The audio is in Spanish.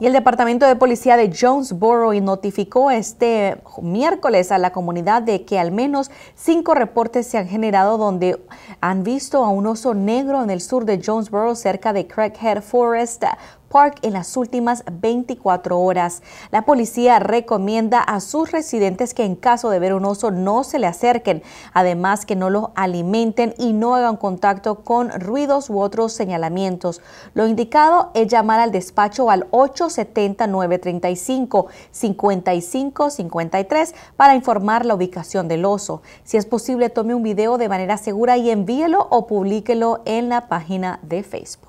Y el Departamento de Policía de Jonesboro notificó este miércoles a la comunidad de que al menos cinco reportes se han generado donde han visto a un oso negro en el sur de Jonesboro cerca de Craighead Forest Park en las últimas 24 horas. La policía recomienda a sus residentes que en caso de ver un oso no se le acerquen, además que no lo alimenten y no hagan contacto con ruidos u otros señalamientos. Lo indicado es llamar al despacho al 870-935-5553 para informar la ubicación del oso. Si es posible, tome un video de manera segura y envíelo o publíquelo en la página de Facebook.